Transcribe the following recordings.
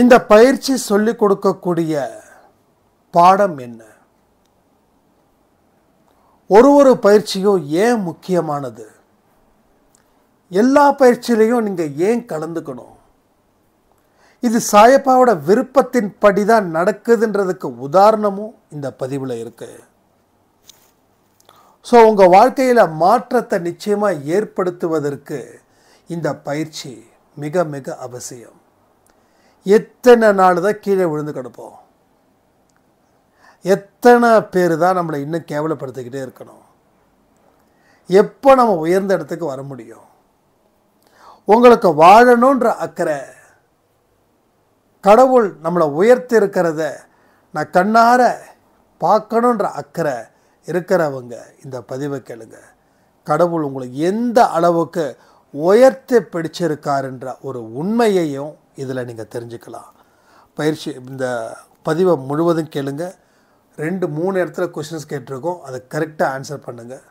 இந்த பயிற்சி சொல்லிக் கொடுக்கக்கூடிய பாடம் என்ன ஒரு ஒரு பயிற்சியும் ஏன் முக்கியமானது எல்லா பயிற்சியிலையும் நீங்கள் ஏன் கலந்துக்கணும் இது சாயப்பாவோட விருப்பத்தின் படி தான் நடக்குதுன்றதுக்கு உதாரணமும் இந்த பதிவில் இருக்கு ஸோ உங்கள் வாழ்க்கையில் மாற்றத்தை நிச்சயமாக ஏற்படுத்துவதற்கு இந்த பயிற்சி மிக மிக அவசியம் எத்தனை நாள் தான் கீழே விழுந்து கிடப்போம் எத்தனை பேர் தான் நம்மளை இன்னும் கேவலப்படுத்திக்கிட்டே இருக்கணும் எப்போ நம்ம உயர்ந்த இடத்துக்கு வர முடியும் உங்களுக்கு வாழணுன்ற அக்கறை கடவுள் நம்மளை உயர்த்தி இருக்கிறத நான் கண்ணார பார்க்கணுன்ற அக்கறை இருக்கிறவங்க இந்த பதிவை கேளுங்க கடவுள் உங்களுக்கு எந்த அளவுக்கு உயர்த்தி பிடிச்சிருக்காருன்ற ஒரு உண்மையையும் இதில் நீங்கள் தெரிஞ்சுக்கலாம் பயிற்சி இந்த பதிவை முழுவதும் கேளுங்க ரெண்டு மூணு இடத்துல கொஷின்ஸ் கேட்டிருக்கோம் அதை கரெக்டாக ஆன்சர் பண்ணுங்கள்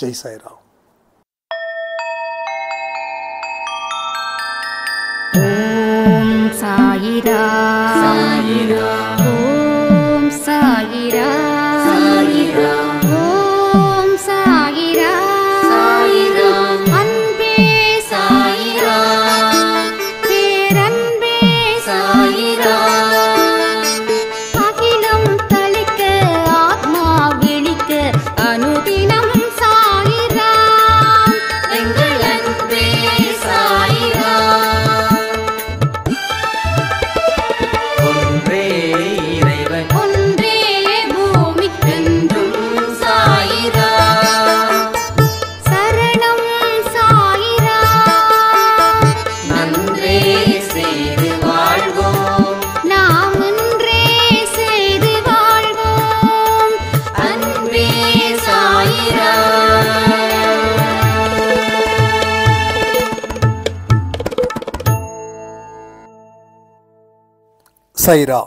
ஜெய் சாய்ராம் சாயிரா சாயிரா சைரா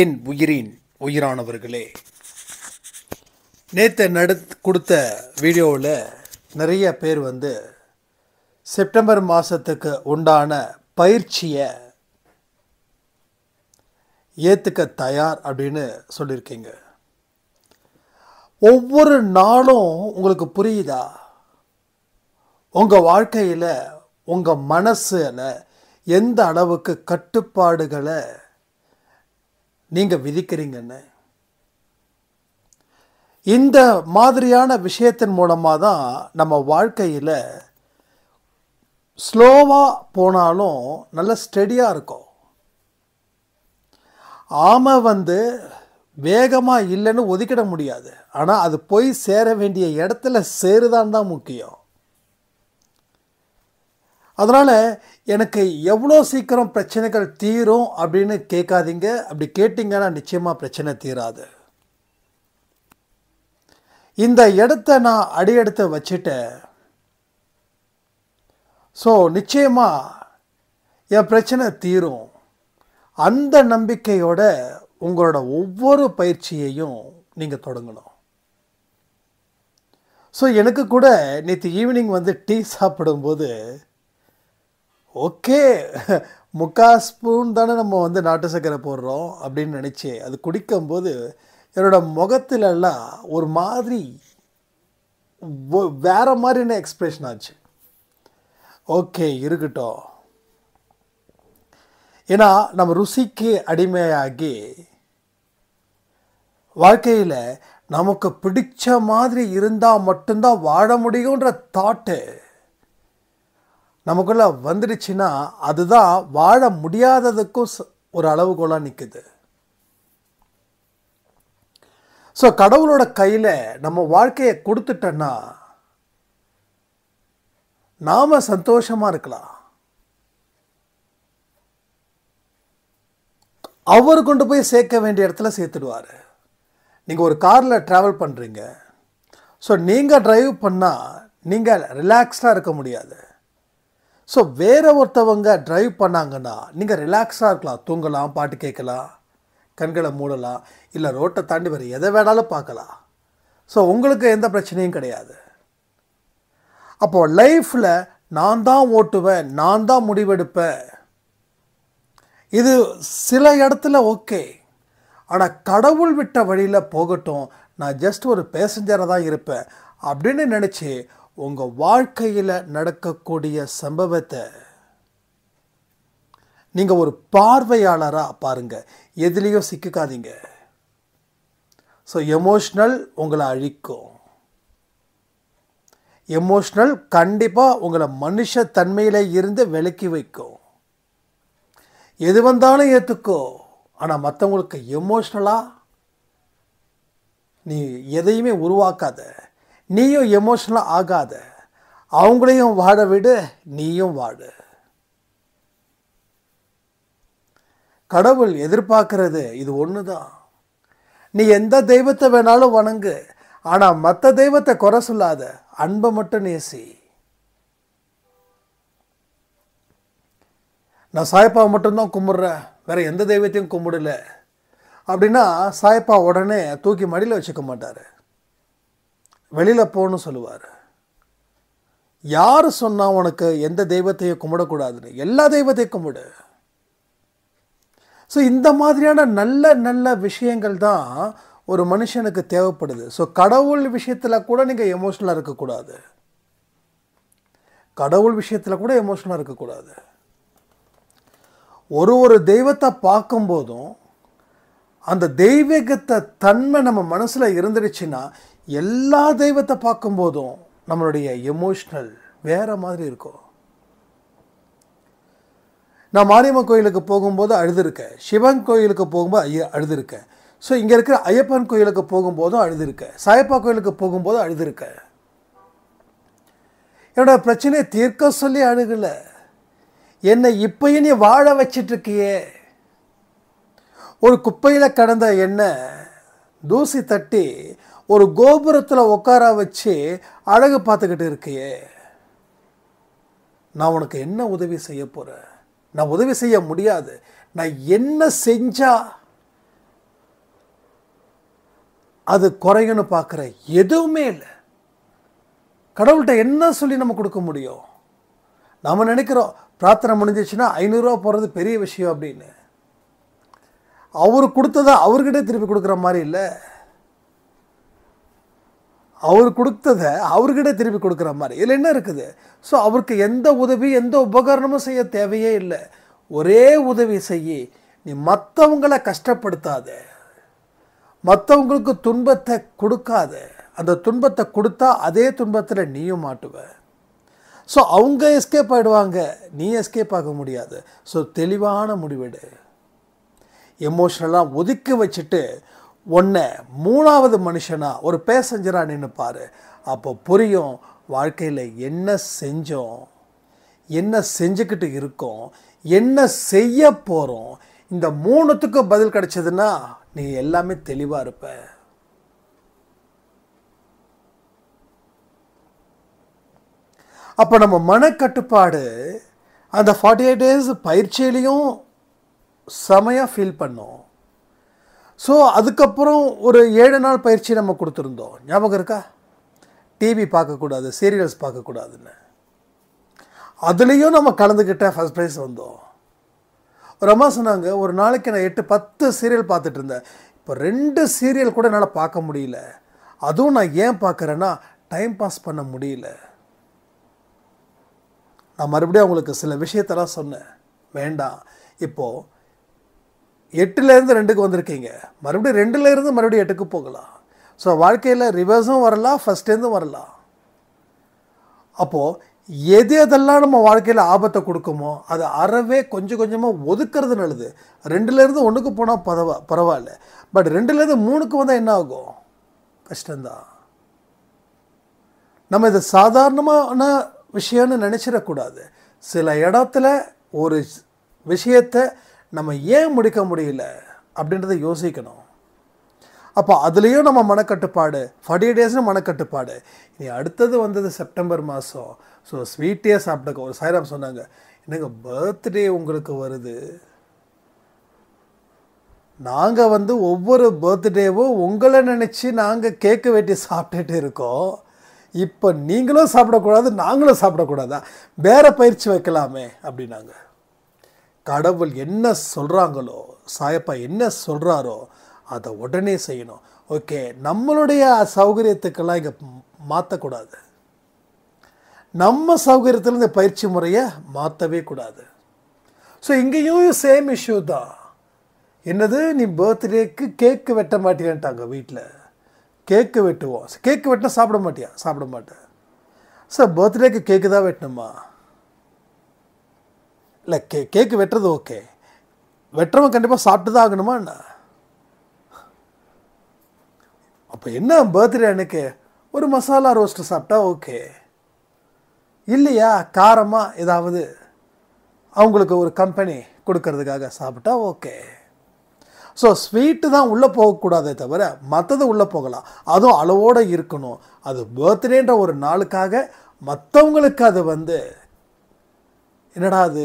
என் உயிரின் உயிரானவர்களே நேற்று நடு கொடுத்த வீடியோவில் நிறைய பேர் வந்து செப்டம்பர் மாதத்துக்கு உண்டான பயிற்சியை ஏற்றுக்க தயார் அப்படின்னு சொல்லியிருக்கீங்க ஒவ்வொரு நாளும் உங்களுக்கு புரியுதா உங்கள் வாழ்க்கையில் உங்கள் மனசில் எந்த அளவுக்கு கட்டுப்பாடுகளை நீங்கள் விதிக்கிறீங்கன்னு இந்த மாதிரியான விஷயத்தின் மூலமாக தான் நம்ம வாழ்க்கையில் ஸ்லோவாக போனாலும் நல்ல ஸ்டெடியாக இருக்கும் ஆமை வந்து வேகமாக இல்லைன்னு ஒதுக்கிட முடியாது ஆனால் அது போய் சேர வேண்டிய இடத்துல சேருதான் தான் முக்கியம் அதனால் எனக்கு எவ்வளோ சீக்கிரம் பிரச்சனைகள் தீரும் அப்படின்னு கேட்காதீங்க அப்படி கேட்டிங்கன்னா நிச்சயமாக பிரச்சனை தீராது இந்த இடத்த நான் அடியெடுத்த வச்சுட்டேன் ஸோ நிச்சயமாக என் பிரச்சனை தீரும் அந்த நம்பிக்கையோட உங்களோட ஒவ்வொரு பயிற்சியையும் நீங்கள் தொடங்கணும் ஸோ எனக்கு கூட நேற்று ஈவினிங் வந்து டீ சாப்பிடும்போது ஓகே முக்கால் ஸ்பூன் தானே நம்ம வந்து நாட்டு சக்கரை போடுறோம் அப்படின்னு நினச்சி அது குடிக்கும்போது என்னோடய முகத்திலெல்லாம் ஒரு மாதிரி வேறு மாதிரின எக்ஸ்ப்ரெஷன் ஆச்சு ஓகே இருக்கட்டும் ஏன்னா நம்ம ருசிக்கு அடிமையாகி வாழ்க்கையில் நமக்கு பிடிச்ச மாதிரி இருந்தால் மட்டும்தான் வாழ முடியுன்ற தாட்டு நமக்குள்ளே வந்துடுச்சுன்னா அதுதான் வாழ முடியாததுக்கும் ஒரு அளவுகோலாக நிற்குது ஸோ கடவுளோட கையில் நம்ம வாழ்க்கையை கொடுத்துட்டோன்னா நாம் சந்தோஷமாக இருக்கலாம் அவர் கொண்டு போய் சேர்க்க வேண்டிய இடத்துல சேர்த்துடுவார் நீங்கள் ஒரு காரில் ட்ராவல் பண்ணுறீங்க ஸோ நீங்கள் ட்ரைவ் பண்ணால் நீங்கள் ரிலாக்ஸ்டாக இருக்க முடியாது ஸோ வேறு ஒருத்தவங்க ட்ரைவ் பண்ணாங்கன்னா நீங்கள் ரிலாக்ஸாக இருக்கலாம் தூங்கலாம் பாட்டு கேட்கலாம் கண்களை மூடலாம் இல்லை ரோட்டை தாண்டி வர எதை வேணாலும் பார்க்கலாம் ஸோ உங்களுக்கு எந்த பிரச்சனையும் கிடையாது அப்போது லைஃப்பில் நான் தான் ஓட்டுவேன் நான் தான் முடிவெடுப்பேன் இது சில இடத்துல ஓகே ஆனால் கடவுள் விட்ட வழியில் போகட்டும் நான் ஜஸ்ட் ஒரு பேசஞ்சராக தான் இருப்பேன் அப்படின்னு நினச்சி உங்கள் வாழ்க்கையில் நடக்கக்கூடிய சம்பவத்தை நீங்கள் ஒரு பார்வையாளராக பாருங்கள் எதுலேயும் சிக்கிக்காதீங்க ஸோ எமோஷ்னல் உங்களை அழிக்கும் எமோஷ்னல் கண்டிப்பாக உங்களை மனுஷ தன்மையில் இருந்து விலக்கி வைக்கும் எது வந்தாலும் ஏற்றுக்கோ ஆனால் மற்றவங்களுக்கு எமோஷ்னலாக நீ எதையுமே உருவாக்காத நீயும் எமோஷனலாக ஆகாத அவங்களையும் வாழ விடு நீயும் வாடு கடவுள் எதிர்பார்க்கறது இது ஒன்று தான் நீ எந்த தெய்வத்தை வேணாலும் வணங்கு ஆனால் மற்ற தெய்வத்தை குறை சொல்லாத அன்பை மட்டும் நேசி நான் சாய்ப்பாவை மட்டும்தான் கும்பிட்றேன் வேற எந்த தெய்வத்தையும் கும்பிடல அப்படின்னா சாய்ப்பா உடனே தூக்கி மடியில் வச்சுக்க மாட்டார் வெளியில் போன்னு சொல்லுவார் யார் சொன்னால் உனக்கு எந்த தெய்வத்தையும் கும்பிடக்கூடாதுன்னு எல்லா தெய்வத்தையும் கும்பிடு ஸோ இந்த மாதிரியான நல்ல நல்ல விஷயங்கள் தான் ஒரு மனுஷனுக்கு தேவைப்படுது ஸோ கடவுள் விஷயத்தில் கூட நீங்கள் எமோஷ்னலாக இருக்கக்கூடாது கடவுள் விஷயத்தில் கூட எமோஷ்னலாக இருக்கக்கூடாது ஒரு ஒரு தெய்வத்தை பார்க்கும்போதும் அந்த தெய்வீகத்தை தன்மை நம்ம மனசில் இருந்துருச்சுன்னா எல்லா தெய்வத்தை பார்க்கும்போதும் நம்மளுடைய எமோஷ்னல் வேற மாதிரி இருக்கும் நான் மாரியம்மன் கோயிலுக்கு போகும்போது அழுதுருக்கேன் சிவன் கோயிலுக்கு போகும்போது ஐய அழுதுருக்கேன் ஸோ இங்கே இருக்கிற ஐயப்பன் கோயிலுக்கு போகும்போதும் அழுதுருக்கேன் சாயப்பா கோயிலுக்கு போகும்போது அழுதுருக்கேன் என்னோடய பிரச்சனையை தீர்க்க சொல்லி அழுகலை என்னை இப்பயும் நீ வாழ வச்சிட்ருக்கியே ஒரு குப்பையில் கடந்த எண்ணெய் தூசி தட்டி ஒரு கோபுரத்தில் உட்கார வச்சு அழகு பார்த்துக்கிட்டு இருக்கியே நான் உனக்கு என்ன உதவி செய்ய போகிறேன் நான் உதவி செய்ய முடியாது நான் என்ன செஞ்சா அது குறையணும் பார்க்குற எதுவுமே இல்லை கடவுள்கிட்ட என்ன சொல்லி நம்ம கொடுக்க முடியும் நாம் நினைக்கிறோம் பிரார்த்தனை முடிஞ்சிச்சுன்னா ஐநூறுரூவா போகிறது பெரிய விஷயம் அப்படின்னு அவர் கொடுத்ததை அவர்கிட்ட திருப்பி கொடுக்குற மாதிரி இல்லை அவர் கொடுத்ததை அவர்கிட்ட திருப்பி கொடுக்குற மாதிரி இதில் என்ன இருக்குது ஸோ அவருக்கு எந்த உதவி எந்த உபகரணமும் செய்ய தேவையே இல்லை ஒரே உதவி செய்ய நீ மற்றவங்களை கஷ்டப்படுத்தாத மற்றவங்களுக்கு துன்பத்தை கொடுக்காத அந்த துன்பத்தை கொடுத்தா அதே துன்பத்தில் நீயும் மாட்டுவ ஸோ அவங்க எஸ்கேப் ஆகிடுவாங்க நீ எஸ்கேப் ஆக முடியாது ஸோ தெளிவான முடிவெடு எமோஷனலாக ஒதுக்கி வச்சுட்டு ஒன்று மூணாவது மனுஷனாக ஒரு பேசஞ்சராக நின்றுப்பார் அப்போ புரியும் வாழ்க்கையில் என்ன செஞ்சோம் என்ன செஞ்சுக்கிட்டு இருக்கோம் என்ன செய்ய போகிறோம் இந்த மூணுத்துக்கு பதில் கிடைச்சதுன்னா நீ எல்லாமே தெளிவாக இருப்ப அப்போ நம்ம மனக்கட்டுப்பாடு அந்த ஃபார்ட்டி எயிட் டேஸ் பயிற்சியிலையும் செமையாக ஃபீல் பண்ணோம் ஸோ அதுக்கப்புறம் ஒரு ஏழு நாள் பயிற்சி நம்ம கொடுத்துருந்தோம் ஞாபகம் இருக்கா டிவி பார்க்கக்கூடாது சீரியல்ஸ் பார்க்கக்கூடாதுன்னு அதுலேயும் நம்ம கலந்துக்கிட்டேன் ஃபஸ்ட் ப்ரைஸ் வந்தோம் ஒரு அம்மா சொன்னாங்க ஒரு நாளைக்கு நான் எட்டு பத்து சீரியல் பார்த்துட்டு இருந்தேன் இப்போ ரெண்டு சீரியல் கூட என்னால் பார்க்க முடியல அதுவும் நான் ஏன் பார்க்குறேன்னா டைம் பாஸ் பண்ண முடியல நான் மறுபடியும் அவங்களுக்கு சில விஷயத்தெல்லாம் சொன்னேன் வேண்டாம் இப்போது எட்டுலேருந்து ரெண்டுக்கு வந்திருக்கீங்க மறுபடியும் ரெண்டுலேருந்து மறுபடியும் எட்டுக்கு போகலாம் ஸோ வாழ்க்கையில் ரிவர்ஸும் வரலாம் ஃபஸ்ட்லேருந்தும் வரலாம் அப்போது எது எதெல்லாம் நம்ம வாழ்க்கையில் ஆபத்தை கொடுக்குமோ அதை அறவே கொஞ்சம் கொஞ்சமாக ஒதுக்கிறது நல்லது ரெண்டுலேருந்து ஒன்றுக்கு போனால் பரவா பரவாயில்ல பட் ரெண்டுலேருந்து மூணுக்கு வந்தால் என்ன ஆகும் கஷ்டந்தான் நம்ம இதை சாதாரணமான விஷயம்னு நினச்சிடக்கூடாது சில இடத்துல ஒரு விஷயத்தை நம்ம ஏன் முடிக்க முடியல அப்படின்றத யோசிக்கணும் அப்போ அதுலேயும் நம்ம மனக்கட்டுப்பாடு ஃபார்ட்டி டேஸ்னு மனக்கட்டுப்பாடு இனி அடுத்தது வந்தது செப்டம்பர் மாதம் ஸோ ஸ்வீட்டே சாப்பிட்டுக்க ஒரு சாயிரம் சொன்னாங்க என்னங்க பர்த்டே உங்களுக்கு வருது நாங்கள் வந்து ஒவ்வொரு பர்த்டேவும் உங்களை நினச்சி நாங்கள் கேக்கு வெட்டி சாப்பிட்டுட்டு இருக்கோம் இப்போ நீங்களும் சாப்பிடக்கூடாது நாங்களும் சாப்பிடக்கூடாதா வேறு பயிற்சி வைக்கலாமே அப்படின்னாங்க கடவுள் என்ன சொல்கிறாங்களோ சாயப்பா என்ன சொல்கிறாரோ அதை உடனே செய்யணும் ஓகே நம்மளுடைய சௌகரியத்துக்கெல்லாம் இங்கே மாற்றக்கூடாது நம்ம சௌகரியத்தில் இந்த பயிற்சி முறையை மாற்றவே கூடாது ஸோ இங்கேயும் சேம் இஷ்யூ தான் என்னது நீ பர்த்டேக்கு கேக்கு வெட்ட மாட்டியான்ட்டாங்க வீட்டில் கேக்கு வெட்டுவோம் கேக்கு வெட்டினா சாப்பிட மாட்டியா சாப்பிட மாட்டேன் சார் பர்த்டேக்கு கேக்கு தான் வெட்டணுமா இல்லை கே கேக்கு வெட்டுறது ஓகே வெட்டுறவன் கண்டிப்பாக சாப்பிட்டு தான் ஆகணுமா என்ன அப்போ என்ன பர்த்டே எனக்கு ஒரு மசாலா ரோஸ்ட்டு சாப்பிட்டா ஓகே இல்லையா காரமாக ஏதாவது அவங்களுக்கு ஒரு கம்பெனி கொடுக்கறதுக்காக சாப்பிட்டா ஓகே ஸோ ஸ்வீட்டு தான் உள்ளே போகக்கூடாதே தவிர மற்றது உள்ளே போகலாம் அதுவும் அளவோடு இருக்கணும் அது பர்த்டேன்ற ஒரு நாளுக்காக மற்றவங்களுக்கு அது வந்து என்னடா அது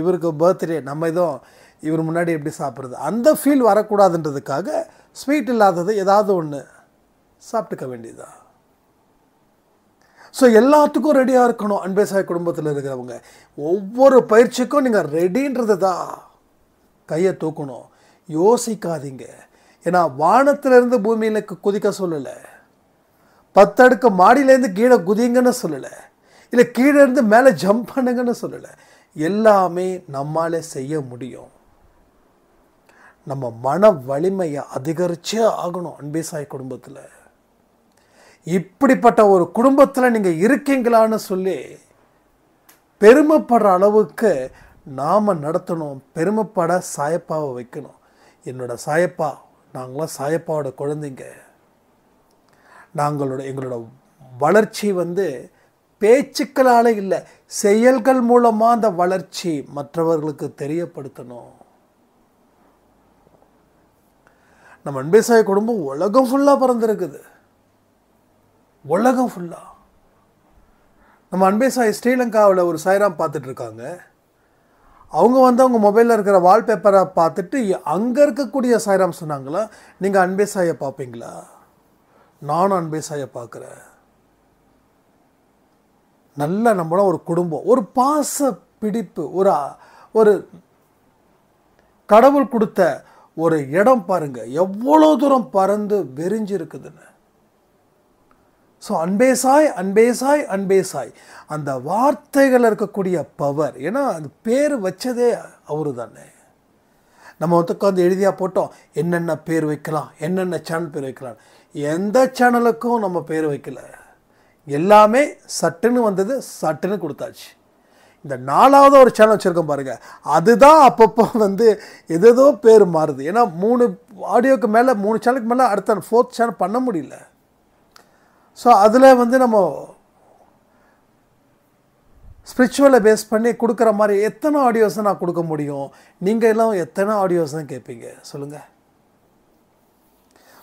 இவருக்கு பர்த்டே நம்ம எதுவும் இவர் முன்னாடி எப்படி சாப்பிட்றது அந்த ஃபீல் வரக்கூடாதுன்றதுக்காக ஸ்வீட் இல்லாதது ஏதாவது ஒன்று சாப்பிட்டுக்க வேண்டியதான் ஸோ எல்லாத்துக்கும் ரெடியாக இருக்கணும் அன்பேசாய் குடும்பத்தில் இருக்கிறவங்க ஒவ்வொரு பயிற்சிக்கும் நீங்கள் ரெடின்றது தான் கையை தூக்கணும் யோசிக்காதீங்க ஏன்னா வானத்திலேருந்து பூமியில் குதிக்க சொல்லலை பத்தடுக்கு மாடியிலேருந்து கீழே குதிங்கன்னு சொல்லலை இல்லை கீழே இருந்து மேலே ஜம்ப் பண்ணுங்கன்னு சொல்லலை எல்லாமே நம்மால் செய்ய முடியும் நம்ம மன வலிமையை அதிகரிச்சே ஆகணும் அன்பேசாய் குடும்பத்தில் இப்படிப்பட்ட ஒரு குடும்பத்தில் நீங்கள் இருக்கீங்களான்னு சொல்லி பெருமைப்படுற அளவுக்கு நாம் நடத்தணும் பெருமைப்பட சாயப்பாவை வைக்கணும் என்னோட சாயப்பா நாங்களாம் சாயப்பாவோட குழந்தைங்க நாங்களோட எங்களோட வளர்ச்சி வந்து பேச்சுக்களால் இல்லை செயல்கள் மூலமாக அந்த வளர்ச்சி மற்றவர்களுக்கு தெரியப்படுத்தணும் நம்ம அன்பேசாய குடும்பம் உலகம் ஃபுல்லாக பிறந்திருக்குது உலகம் ஃபுல்லாக நம்ம அன்பேசாய் ஸ்ரீலங்காவில் ஒரு சாயராம் பார்த்துட்ருக்காங்க அவங்க வந்து அவங்க மொபைலில் இருக்கிற வால்பேப்பரை பார்த்துட்டு அங்கே இருக்கக்கூடிய சாயராம் சொன்னாங்களா நீங்கள் அன்பேசாயை பார்ப்பீங்களா நானும் அன்பேசாயை பார்க்குறேன் நல்ல நம்மள ஒரு குடும்பம் ஒரு பாச பிடிப்பு ஒரு ஒரு கடவுள் கொடுத்த ஒரு இடம் பாருங்க எவ்வளோ தூரம் பறந்து வெறிஞ்சு இருக்குதுன்னு ஸோ அன்பே சாய் அன்பே சாய் அன்பே சாய் அந்த வார்த்தைகள் இருக்கக்கூடிய பவர் ஏன்னா அது பேர் வச்சதே அவரு தானே நம்ம உட்காந்து எழுதியாக போட்டோம் என்னென்ன பேர் வைக்கலாம் என்னென்ன சேனல் பேர் வைக்கலாம் எந்த சேனலுக்கும் நம்ம பேர் வைக்கலை எல்லாமே சட்டுன்னு வந்தது சட்டுன்னு கொடுத்தாச்சு இந்த நாலாவது ஒரு சேனல் வச்சுருக்கோம் பாருங்கள் அதுதான் அப்பப்போ வந்து எதேதோ பேர் மாறுது ஏன்னா மூணு ஆடியோக்கு மேலே மூணு சேனலுக்கு மேலே அடுத்த ஃபோர்த் சேனல் பண்ண முடியல ஸோ அதில் வந்து நம்ம ஸ்பிரிச்சுவலை பேஸ் பண்ணி கொடுக்குற மாதிரி எத்தனை ஆடியோஸை நான் கொடுக்க முடியும் நீங்கள் எல்லாம் எத்தனை ஆடியோஸ் தான் கேட்பீங்க சொல்லுங்கள்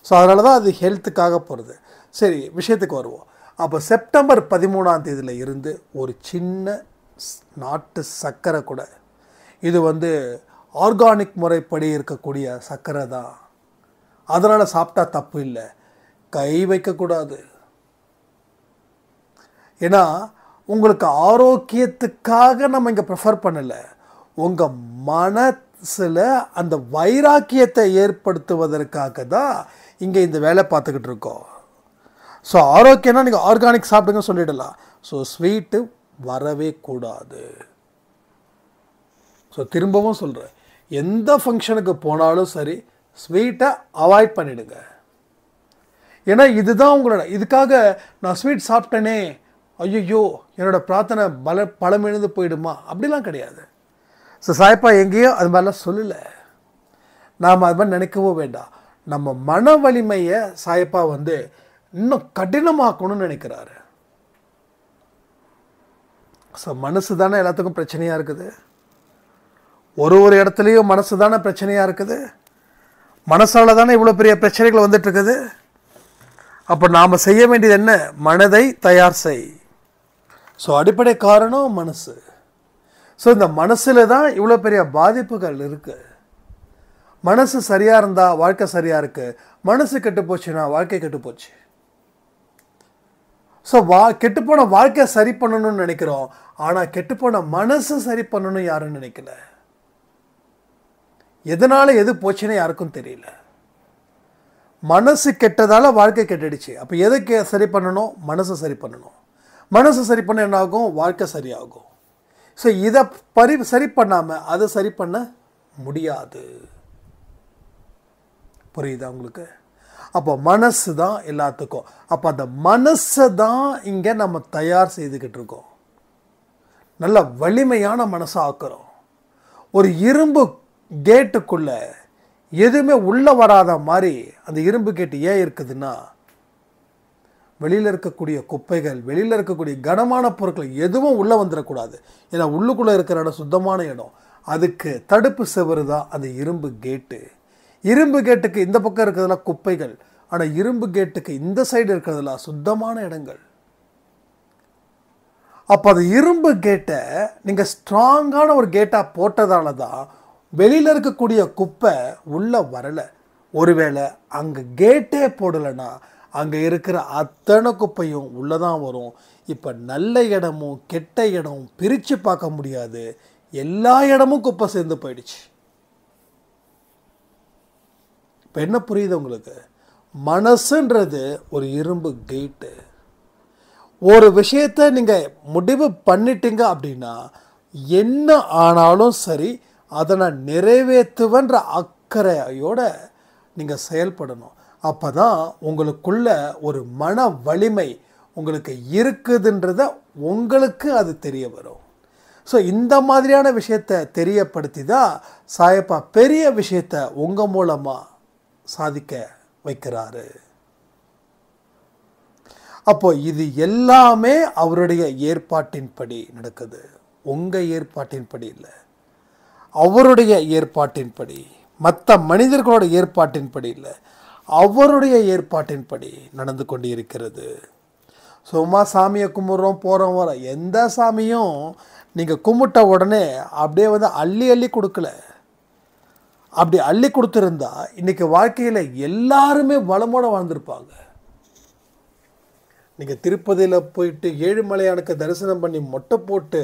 ஸோ அதனால தான் அது ஹெல்த்துக்காக போகிறது சரி விஷயத்துக்கு வருவோம் அப்போ செப்டம்பர் பதிமூணாம் தேதியில் இருந்து ஒரு சின்ன நாட்டு சர்க்கரை கூட இது வந்து ஆர்கானிக் முறைப்படி இருக்கக்கூடிய சர்க்கரை தான் அதனால் சாப்பிட்டா தப்பு இல்லை கை வைக்கக்கூடாது ஏன்னா உங்களுக்கு ஆரோக்கியத்துக்காக நம்ம இங்கே ப்ரிஃபர் பண்ணலை உங்கள் மனசில் அந்த வைராக்கியத்தை ஏற்படுத்துவதற்காக தான் இங்கே இந்த வேலை பார்த்துக்கிட்டு இருக்கோம் ஸோ ஆரோக்கியம்னா நீங்கள் ஆர்கானிக் சாப்பிடுங்கன்னு சொல்லிடலாம் ஸோ ஸ்வீட்டு வரவே கூடாது ஸோ திரும்பவும் சொல்கிறேன் எந்த ஃபங்க்ஷனுக்கு போனாலும் சரி ஸ்வீட்டை அவாய்ட் பண்ணிடுங்க ஏன்னா இதுதான் உங்களோட இதுக்காக நான் ஸ்வீட் சாப்பிட்டேனே ஐயோ என்னோடய பிரார்த்தனை பல பழமிழுந்து போயிடுமா அப்படிலாம் கிடையாது ஸோ சாய்ப்பா எங்கேயும் அது மாதிரிலாம் சொல்லலை நாம் அது மாதிரி நினைக்கவும் வேண்டாம் நம்ம மன வலிமையை சாயப்பா வந்து இன்னும் கடினமாக்கணும்னு நினைக்கிறாரு ஸோ மனசு தானே எல்லாத்துக்கும் பிரச்சனையாக இருக்குது ஒரு ஒரு இடத்துலையும் மனசு தானே பிரச்சனையாக இருக்குது மனசால் தானே இவ்வளோ பெரிய பிரச்சனைகள் வந்துட்டுருக்குது அப்போ நாம் செய்ய வேண்டியது என்ன மனதை தயார் செய் ஸோ அடிப்படை காரணம் மனசு ஸோ இந்த மனசில் தான் இவ்வளோ பெரிய பாதிப்புகள் இருக்குது மனசு சரியாக இருந்தால் வாழ்க்கை சரியாக இருக்குது மனசு கெட்டு போச்சுன்னா வாழ்க்கை கெட்டு போச்சு ஸோ வா கெட்டுப்போன வாழ்க்கை சரி பண்ணணும்னு நினைக்கிறோம் ஆனால் கெட்டுப்போன மனசு சரி பண்ணணும் யாரும் நினைக்கல எதனால் எது போச்சுன்னு யாருக்கும் தெரியல மனசு கெட்டதால் வாழ்க்கை கெட்டுடுச்சு அப்போ எதை சரி பண்ணணும் மனசை சரி பண்ணணும் மனசு சரி பண்ண என்ன ஆகும் வாழ்க்கை சரியாகும் ஸோ இதை பரி சரி பண்ணாமல் அதை சரி பண்ண முடியாது புரியுதா உங்களுக்கு அப்போ மனசு தான் எல்லாத்துக்கும் அப்போ அந்த மனசை தான் இங்கே நம்ம தயார் செய்துக்கிட்டு இருக்கோம் நல்ல வலிமையான மனசை ஆக்குறோம் ஒரு இரும்பு கேட்டுக்குள்ளே எதுவுமே உள்ளே வராத மாதிரி அந்த இரும்பு கேட்டு ஏன் இருக்குதுன்னா வெளியில் இருக்கக்கூடிய குப்பைகள் வெளியில் இருக்கக்கூடிய கனமான பொருட்கள் எதுவும் உள்ளே வந்துடக்கூடாது ஏன்னா உள்ளுக்குள்ளே இருக்கிற இடம் சுத்தமான இடம் அதுக்கு தடுப்பு செவரு தான் அந்த இரும்பு கேட்டு இரும்பு கேட்டுக்கு இந்த பக்கம் இருக்கிறதுலாம் குப்பைகள் ஆனால் இரும்பு கேட்டுக்கு இந்த சைடு இருக்கிறதுலாம் சுத்தமான இடங்கள் அப்போ அது இரும்பு கேட்டை நீங்கள் ஸ்ட்ராங்கான ஒரு கேட்டாக போட்டதால தான் வெளியில் இருக்கக்கூடிய குப்பை உள்ளே வரலை ஒருவேளை அங்கே கேட்டே போடலைன்னா அங்கே இருக்கிற அத்தனை குப்பையும் உள்ளே தான் வரும் இப்போ நல்ல இடமும் கெட்ட இடமும் பிரித்து பார்க்க முடியாது எல்லா இடமும் குப்பை சேர்ந்து போயிடுச்சு இப்போ என்ன புரியுது உங்களுக்கு மனசுன்றது ஒரு இரும்பு கேட்டு ஒரு விஷயத்தை நீங்கள் முடிவு பண்ணிட்டீங்க அப்படின்னா என்ன ஆனாலும் சரி அதை நான் நிறைவேற்றுவன்ற அக்கறையோட நீங்கள் செயல்படணும் அப்போ தான் உங்களுக்குள்ள ஒரு மன வலிமை உங்களுக்கு இருக்குதுன்றத உங்களுக்கு அது தெரிய வரும் ஸோ இந்த மாதிரியான விஷயத்தை தெரியப்படுத்தி தான் சாயப்பா பெரிய விஷயத்தை உங்கள் மூலமாக சாதிக்க வைக்கிறாரு அப்போ இது எல்லாமே அவருடைய ஏற்பாட்டின்படி நடக்குது உங்கள் ஏற்பாட்டின்படி இல்லை அவருடைய ஏற்பாட்டின்படி மற்ற மனிதர்களோட ஏற்பாட்டின்படி இல்லை அவருடைய ஏற்பாட்டின்படி நடந்து கொண்டு இருக்கிறது சும்மா சாமியை கும்பிட்றோம் போகிறோம் வரோம் எந்த சாமியும் நீங்கள் கும்பிட்ட உடனே அப்படியே வந்து அள்ளி அள்ளி கொடுக்கல அப்படி அள்ளி கொடுத்துருந்தா இன்றைக்கி வாழ்க்கையில் எல்லாருமே வளமோடு வாழ்ந்திருப்பாங்க நீங்கள் திருப்பதியில் போயிட்டு ஏழுமலையானுக்கு தரிசனம் பண்ணி மொட்டை போட்டு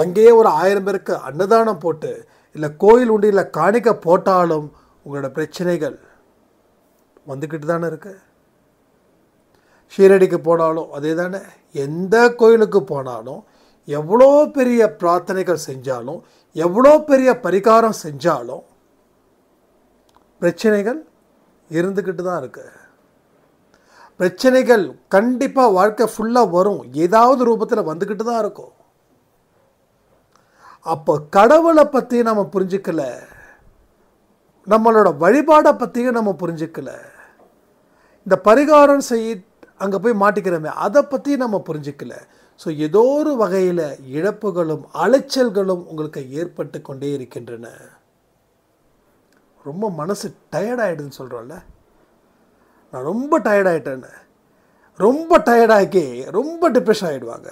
அங்கேயே ஒரு ஆயிரம் பேருக்கு அன்னதானம் போட்டு இல்லை கோயில் உண்டியில் காணிக்க போட்டாலும் உங்களோட பிரச்சனைகள் வந்துக்கிட்டு தானே இருக்கு ஷீரடிக்கு போனாலும் அதே தானே எந்த கோயிலுக்கு போனாலும் எவ்வளோ பெரிய பிரார்த்தனைகள் செஞ்சாலும் எவ்வளோ பெரிய பரிகாரம் செஞ்சாலும் பிரச்சனைகள் இருந்துக்கிட்டு தான் இருக்குது பிரச்சனைகள் கண்டிப்பாக வாழ்க்கை ஃபுல்லாக வரும் ஏதாவது ரூபத்தில் வந்துக்கிட்டு தான் இருக்கும் அப்போ கடவுளை பற்றி நம்ம புரிஞ்சுக்கல நம்மளோட வழிபாடை பற்றியும் நம்ம புரிஞ்சுக்கல இந்த பரிகாரம் செய்ய அங்கே போய் மாட்டிக்கிறோமே அதை பற்றியும் நம்ம புரிஞ்சுக்கலை ஸோ ஏதோ ஒரு வகையில் இழப்புகளும் அலைச்சல்களும் உங்களுக்கு ஏற்பட்டு கொண்டே இருக்கின்றன ரொம்ப மனசு டயர்டாயிடுதுன்னு சொல்கிறோம்ல நான் ரொம்ப டயர்டாயிட்டேன்னு ரொம்ப டயர்டாகி ரொம்ப டிப்ரெஷன் ஆகிடுவாங்க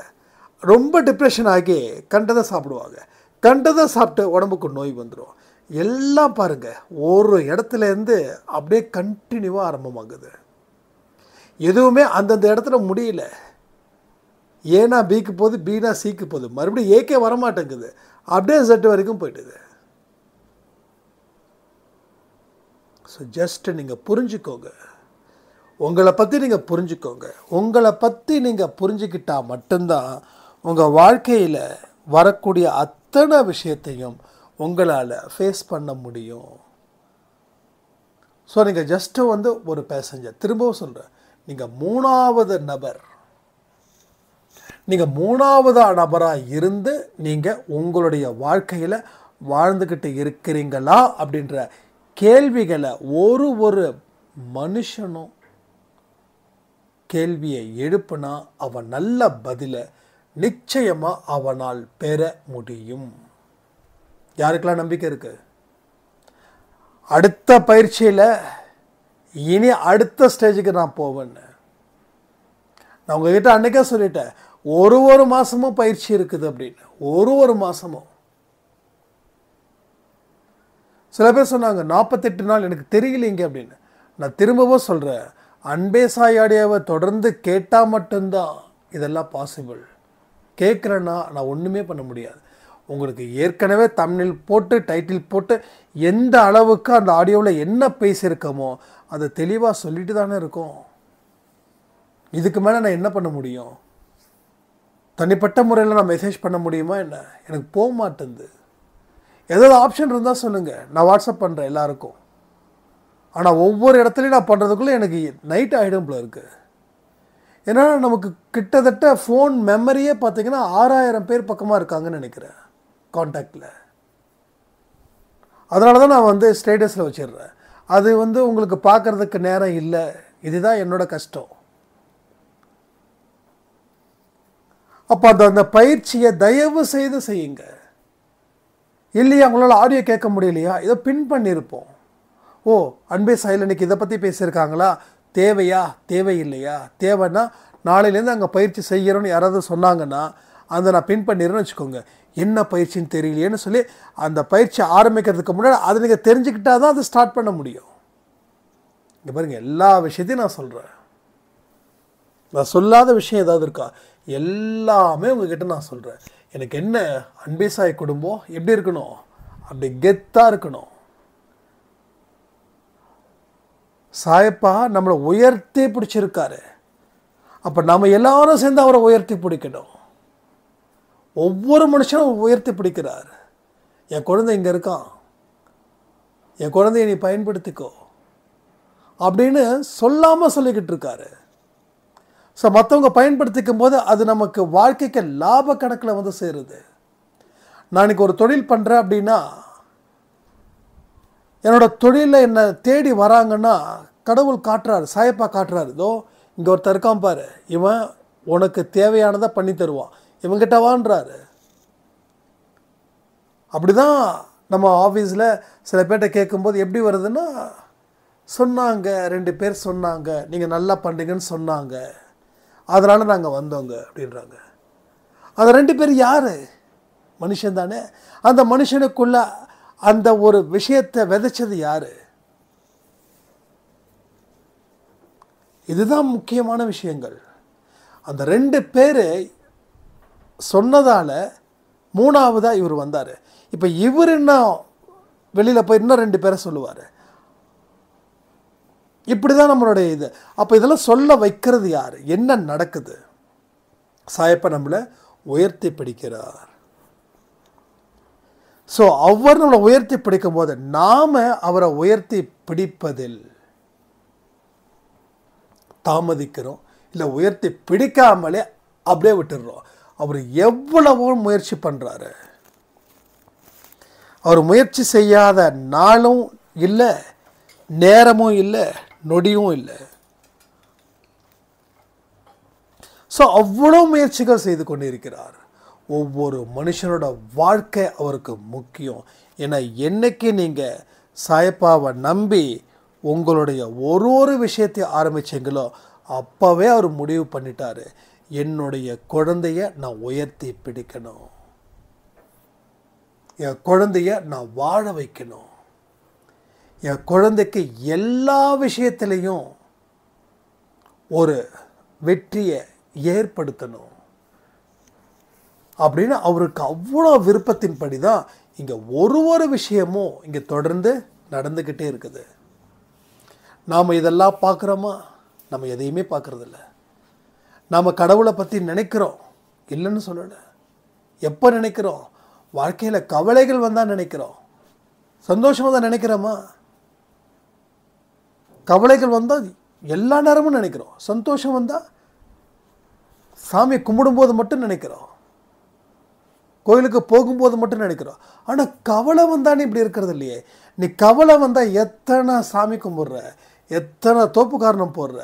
ரொம்ப டிப்ரெஷன் ஆகி கண்டதை சாப்பிடுவாங்க கண்டதை சாப்பிட்டு உடம்புக்கு நோய் வந்துடும் எல்லாம் பாருங்கள் ஒரு இடத்துலேருந்து அப்படியே கண்டினியூவாக ஆரம்பமாகுது எதுவுமே அந்தந்த இடத்துல முடியல ஏனா பிக்கு போகுது பீனா சிக்கு போகுது மறுபடியும் ஏக்கே வரமாட்டேங்குது அப்படியே செட்டு வரைக்கும் போயிட்டுது ஸோ ஜஸ்ட் நீங்கள் புரிஞ்சுக்கோங்க உங்களை பற்றி நீங்கள் புரிஞ்சுக்கோங்க உங்களை பற்றி நீங்கள் புரிஞ்சுக்கிட்டால் மட்டும்தான் உங்கள் வாழ்க்கையில் வரக்கூடிய அத்தனை விஷயத்தையும் உங்களால் ஃபேஸ் பண்ண முடியும் ஸோ நீங்கள் ஜஸ்ட்டு வந்து ஒரு பேசஞ்சர் திரும்பவும் சொல்கிறேன் நீங்கள் மூணாவது நபர் நீங்கள் மூணாவது நபராக இருந்து நீங்கள் உங்களுடைய வாழ்க்கையில் வாழ்ந்துக்கிட்டு இருக்கிறீங்களா அப்படின்ற கேள்விகளை ஒரு ஒரு மனுஷனும் கேள்வியை எழுப்புனா அவன் நல்ல பதிலை நிச்சயமாக அவனால் பெற முடியும் யாருக்கெல்லாம் நம்பிக்கை இருக்குது அடுத்த பயிற்சியில் இனி அடுத்த ஸ்டேஜுக்கு நான் போவேன்னு நான் உங்ககிட்ட அன்றைக்கே சொல்லிட்டேன் ஒரு ஒரு மாதமும் பயிற்சி இருக்குது அப்படின்னு ஒரு ஒரு மாதமும் சில பேர் சொன்னாங்க நாற்பத்தெட்டு நாள் எனக்கு தெரியலைங்க அப்படின்னு நான் திரும்பவும் சொல்கிறேன் அன்பே சாயாடியாவை தொடர்ந்து கேட்டால் மட்டும்தான் இதெல்லாம் பாசிபிள் கேட்குறேன்னா நான் ஒன்றுமே பண்ண முடியாது உங்களுக்கு ஏற்கனவே தமிழில் போட்டு டைட்டில் போட்டு எந்த அளவுக்கு அந்த ஆடியோவில் என்ன பேசியிருக்கோமோ அதை தெளிவாக சொல்லிட்டு தானே இருக்கும் இதுக்கு மேலே நான் என்ன பண்ண முடியும் தனிப்பட்ட முறையில் நான் மெசேஜ் பண்ண முடியுமா என்ன எனக்கு போக மாட்டேங்குது ஏதாவது ஆப்ஷன் இருந்தால் சொல்லுங்கள் நான் வாட்ஸ்அப் பண்ணுறேன் எல்லாருக்கும் ஆனால் ஒவ்வொரு இடத்துலையும் நான் பண்ணுறதுக்குள்ளே எனக்கு நைட் ஆகிடும் போல இருக்குது ஏன்னா நமக்கு கிட்டத்தட்ட ஃபோன் மெமரியே பார்த்திங்கன்னா ஆறாயிரம் பேர் பக்கமாக இருக்காங்கன்னு நினைக்கிறேன் காண்டாக்டில் அதனால தான் நான் வந்து ஸ்டேட்டஸில் வச்சிடுறேன் அது வந்து உங்களுக்கு பார்க்குறதுக்கு நேரம் இல்லை இதுதான் என்னோடய கஷ்டம் அப்போ அந்த அந்த பயிற்சியை தயவு செய்து செய்யுங்க இல்லையா உங்களால் ஆடியோ கேட்க முடியலையா இதை பின் பண்ணியிருப்போம் ஓ அன்பே சாயில் இன்றைக்கி இதை பற்றி பேசியிருக்காங்களா தேவையா தேவையில்லையா தேவைன்னா நாளையிலேருந்து அங்கே பயிற்சி செய்கிறோன்னு யாராவது சொன்னாங்கன்னா அதை நான் பின் பண்ணிடுறேன்னு வச்சுக்கோங்க என்ன பயிற்சின்னு தெரியலையேன்னு சொல்லி அந்த பயிற்சி ஆரம்பிக்கிறதுக்கு முன்னாடி அதை நீங்கள் தெரிஞ்சுக்கிட்டால் தான் அதை ஸ்டார்ட் பண்ண முடியும் இங்கே பாருங்கள் எல்லா விஷயத்தையும் நான் சொல்கிறேன் நான் சொல்லாத விஷயம் ஏதாவது இருக்கா எல்லாமே உங்ககிட்ட நான் சொல்கிறேன் எனக்கு என்ன அன்பே சாய் குடும்பம் எப்படி இருக்கணும் அப்படி கெத்தாக இருக்கணும் சாயப்பா நம்மளை உயர்த்தி பிடிச்சிருக்காரு அப்போ நம்ம எல்லாரும் சேர்ந்து அவரை உயர்த்தி பிடிக்கணும் ஒவ்வொரு மனுஷனும் உயர்த்தி பிடிக்கிறார் என் குழந்தை இங்கே இருக்கான் என் குழந்தைய நீ பயன்படுத்திக்கோ அப்படின்னு சொல்லாமல் சொல்லிக்கிட்டு இருக்காரு ஸோ மற்றவங்க பயன்படுத்திக்கும் போது அது நமக்கு வாழ்க்கைக்கு லாப கணக்கில் வந்து சேருது நான் இன்றைக்கி ஒரு தொழில் பண்ணுறேன் அப்படின்னா என்னோடய தொழிலில் என்னை தேடி வராங்கன்னா கடவுள் காட்டுறாரு சாயப்பா காட்டுறாரு இதோ இங்கே ஒருத்தர் இருக்கான் பாரு இவன் உனக்கு தேவையானதை பண்ணி தருவான் இவங்கிட்ட வான்றாரு அப்படி தான் நம்ம ஆஃபீஸில் சில பேர்கிட்ட கேட்கும்போது எப்படி வருதுன்னா சொன்னாங்க ரெண்டு பேர் சொன்னாங்க நீங்கள் நல்லா பண்ணுறீங்கன்னு சொன்னாங்க அதனால் நாங்கள் வந்தோங்க அப்படின்றாங்க அந்த ரெண்டு பேர் யார் மனுஷன் தானே அந்த மனுஷனுக்குள்ள அந்த ஒரு விஷயத்தை விதைச்சது யார் இதுதான் முக்கியமான விஷயங்கள் அந்த ரெண்டு பேர் சொன்னதால் மூணாவதாக இவர் வந்தார் இப்போ இவர் இன்னும் வெளியில் போய் இன்னும் ரெண்டு பேரை சொல்லுவார் இப்படி தான் நம்மளுடைய இது அப்போ இதெல்லாம் சொல்ல வைக்கிறது யார் என்ன நடக்குது சாயப்ப நம்மளை உயர்த்தி பிடிக்கிறார் ஸோ அவர் நம்மளை உயர்த்தி பிடிக்கும் போது நாம் அவரை உயர்த்தி பிடிப்பதில் தாமதிக்கிறோம் இல்லை உயர்த்தி பிடிக்காமலே அப்படியே விட்டுடுறோம் அவர் எவ்வளவோ முயற்சி பண்ணுறாரு அவர் முயற்சி செய்யாத நாளும் இல்லை நேரமும் இல்லை நொடியும் இல்லை ஸோ அவ்வளோ முயற்சிகள் செய்து கொண்டிருக்கிறார் ஒவ்வொரு மனுஷனோட வாழ்க்கை அவருக்கு முக்கியம் ஏன்னா என்னைக்கு நீங்கள் சாயப்பாவை நம்பி உங்களுடைய ஒரு ஒரு விஷயத்தை ஆரம்பித்தீங்களோ அப்போவே அவர் முடிவு பண்ணிட்டார் என்னுடைய குழந்தைய நான் உயர்த்தி பிடிக்கணும் என் குழந்தைய நான் வாழ வைக்கணும் என் குழந்தைக்கு எல்லா விஷயத்திலையும் ஒரு வெற்றியை ஏற்படுத்தணும் அப்படின்னு அவருக்கு அவ்வளோ விருப்பத்தின்படி தான் இங்கே ஒரு ஒரு விஷயமும் இங்கே தொடர்ந்து நடந்துக்கிட்டே இருக்குது நாம் இதெல்லாம் பார்க்குறோமா நம்ம எதையுமே பார்க்குறதில்ல நாம் கடவுளை பற்றி நினைக்கிறோம் இல்லைன்னு சொல்லலை எப்போ நினைக்கிறோம் வாழ்க்கையில் கவலைகள் வந்தால் நினைக்கிறோம் சந்தோஷமாக தான் நினைக்கிறோமா கவலைகள் வந்தால் எல்லா நேரமும் நினைக்கிறோம் சந்தோஷம் வந்தால் சாமியை கும்பிடும்போது மட்டும் நினைக்கிறோம் கோயிலுக்கு போகும்போது மட்டும் நினைக்கிறோம் ஆனால் கவலை வந்தானே இப்படி இருக்கிறது இல்லையே நீ கவலை வந்தால் எத்தனை சாமி கும்பிட்ற எத்தனை தோப்பு காரணம் போடுற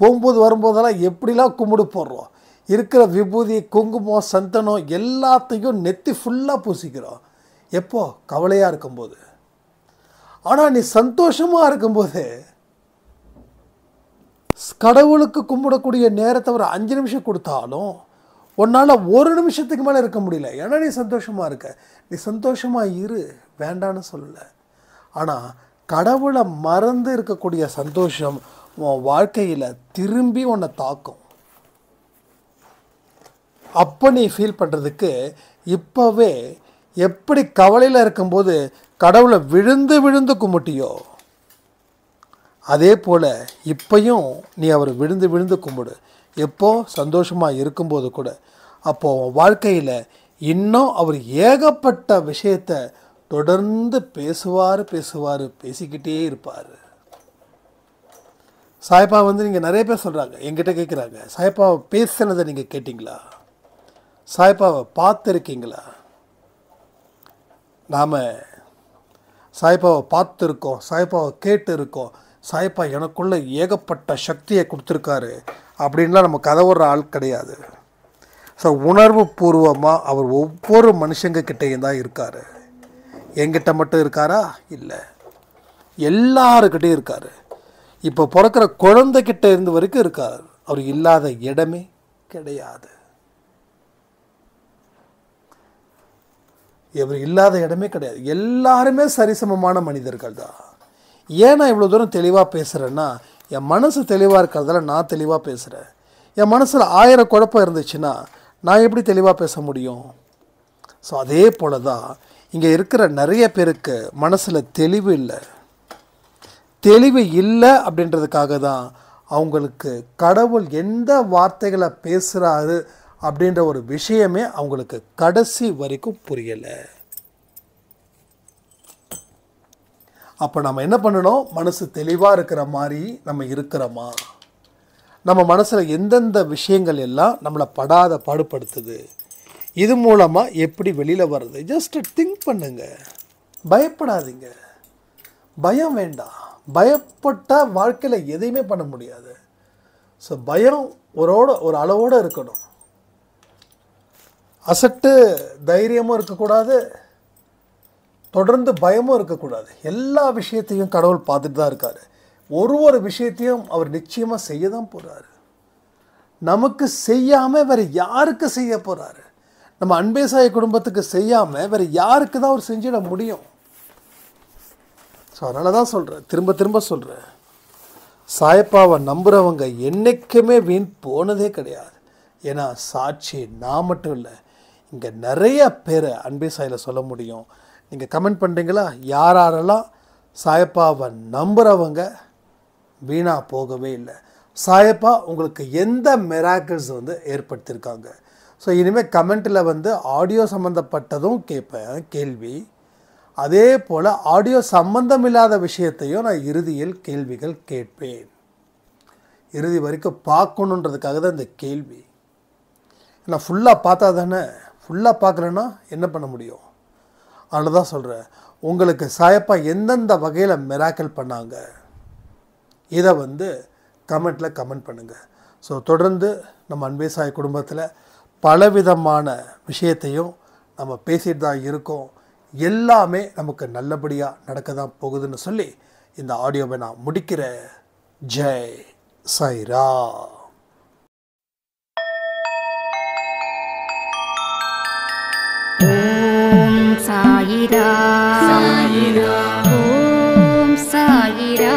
போகும்போது வரும்போதெல்லாம் எப்படிலாம் கும்பிடு போடுறோம் இருக்கிற விபூதி குங்குமம் சந்தனம் எல்லாத்தையும் நெத்தி ஃபுல்லாக பூசிக்கிறோம் எப்போ கவலையாக இருக்கும்போது ஆனால் நீ சந்தோஷமாக இருக்கும்போது கடவுளுக்கு கும்பிடக்கூடிய நேரத்தை ஒரு அஞ்சு நிமிஷம் கொடுத்தாலும் உன்னால் ஒரு நிமிஷத்துக்கு மேலே இருக்க முடியல ஏன்னா நீ சந்தோஷமாக இருக்க நீ சந்தோஷமாக இரு வேண்டான்னு சொல்லலை ஆனால் கடவுளை மறந்து இருக்கக்கூடிய சந்தோஷம் உன் வாழ்க்கையில் திரும்பி உன்னை தாக்கும் அப்போ நீ ஃபீல் பண்ணுறதுக்கு இப்போவே எப்படி கவலையில் இருக்கும்போது கடவுளை விழுந்து விழுந்து கும்பிட்டியோ அதே போல் இப்பையும் நீ அவர் விழுந்து விழுந்து கும்பிடு எப்போ சந்தோஷமாக இருக்கும்போது கூட அப்போது வாழ்க்கையில் இன்னும் அவர் ஏகப்பட்ட விஷயத்தை தொடர்ந்து பேசுவார் பேசுவார் பேசிக்கிட்டே இருப்பார் சாய்ப்பா வந்து நீங்கள் நிறைய பேர் சொல்கிறாங்க எங்கிட்ட கேட்குறாங்க சாய்ப்பாவை பேசுனதை நீங்கள் கேட்டிங்களா சாய்ப்பாவை பார்த்துருக்கீங்களா நாம் சாய்பாவை பார்த்துருக்கோம் சாய்பாவை கேட்டு இருக்கோம் சாய்பா எனக்குள்ளே ஏகப்பட்ட சக்தியை கொடுத்துருக்காரு அப்படின்லாம் நம்ம கதவுற ஆள் கிடையாது ஸோ உணர்வு பூர்வமாக அவர் ஒவ்வொரு மனுஷங்கக்கிட்டேயும் தான் இருக்கார் எங்கிட்ட மட்டும் இருக்காரா இல்லை எல்லாருக்கிட்டேயும் இருக்கார் இப்போ பிறக்கிற குழந்தைக்கிட்ட இருந்து வரைக்கும் இருக்கார் அவர் இல்லாத இடமே கிடையாது இவர் இல்லாத இடமே கிடையாது எல்லாருமே சரிசமமான மனிதர்கள் தான் ஏன் நான் இவ்வளோ தூரம் தெளிவாக பேசுகிறேன்னா என் மனசு தெளிவாக இருக்கிறதால நான் தெளிவாக பேசுகிறேன் என் மனசில் ஆயிரம் குழப்பம் இருந்துச்சுன்னா நான் எப்படி தெளிவாக பேச முடியும் ஸோ அதே போல் தான் இங்கே இருக்கிற நிறைய பேருக்கு மனசில் தெளிவு இல்லை தெளிவு இல்லை அப்படின்றதுக்காக தான் அவங்களுக்கு கடவுள் எந்த வார்த்தைகளை பேசுகிறாரு அப்படின்ற ஒரு விஷயமே அவங்களுக்கு கடைசி வரைக்கும் புரியலை அப்போ நம்ம என்ன பண்ணணும் மனசு தெளிவாக இருக்கிற மாதிரி நம்ம இருக்கிறோமா நம்ம மனசில் எந்தெந்த விஷயங்கள் எல்லாம் நம்மளை படாத பாடுபடுத்துது இது மூலமாக எப்படி வெளியில் வர்றது ஜஸ்ட் திங்க் பண்ணுங்க பயப்படாதீங்க பயம் வேண்டாம் பயப்பட்டால் வாழ்க்கையில் எதையுமே பண்ண முடியாது ஸோ பயம் ஒரு ஒரு அளவோடு இருக்கணும் அசட்டு தைரியமும் இருக்கக்கூடாது தொடர்ந்து பயமும் இருக்கக்கூடாது எல்லா விஷயத்தையும் கடவுள் பார்த்துட்டு தான் இருக்கார் ஒரு ஒரு விஷயத்தையும் அவர் நிச்சயமாக செய்ய தான் போகிறாரு நமக்கு செய்யாமல் வேறு யாருக்கு செய்ய போகிறாரு நம்ம அன்பேசாய குடும்பத்துக்கு செய்யாமல் வேறு யாருக்கு தான் அவர் செஞ்சிட முடியும் ஸோ அதனால தான் சொல்கிறேன் திரும்ப திரும்ப சொல்கிறேன் சாயப்பாவை நம்புகிறவங்க என்றைக்குமே வீண் போனதே கிடையாது ஏன்னா சாட்சி நான் மட்டும் இல்லை இங்கே நிறைய பேரை அன்பே சாயில் சொல்ல முடியும் நீங்கள் கமெண்ட் பண்ணுறீங்களா யாரெல்லாம் சாயப்பாவை நம்புகிறவங்க வீணாக போகவே இல்லை சாயப்பா உங்களுக்கு எந்த மெராக்கிள்ஸ் வந்து ஏற்படுத்தியிருக்காங்க ஸோ இனிமேல் கமெண்ட்டில் வந்து ஆடியோ சம்மந்தப்பட்டதும் கேட்பேன் கேள்வி அதே போல் ஆடியோ சம்மந்தம் இல்லாத விஷயத்தையும் நான் இறுதியில் கேள்விகள் கேட்பேன் இறுதி வரைக்கும் பார்க்கணுன்றதுக்காக தான் இந்த கேள்வி நான் ஃபுல்லாக பார்த்தா தானே ஃபுல்லாக பார்க்கலன்னா என்ன பண்ண முடியும் அதில் தான் சொல்கிறேன் உங்களுக்கு சாயப்பா எந்தெந்த வகையில் மெராக்கல் பண்ணாங்க இதை வந்து கமெண்ட்டில் கமெண்ட் பண்ணுங்கள் ஸோ தொடர்ந்து நம்ம அன்பே சாய் குடும்பத்தில் பலவிதமான விஷயத்தையும் நம்ம பேசிட்டு தான் இருக்கோம் எல்லாமே நமக்கு நல்லபடியாக நடக்க தான் போகுதுன்னு சொல்லி இந்த ஆடியோவை நான் முடிக்கிறேன் ஜெய் சைரா ஓம் சாயிரா சாயிரா ஓம் சாயிரா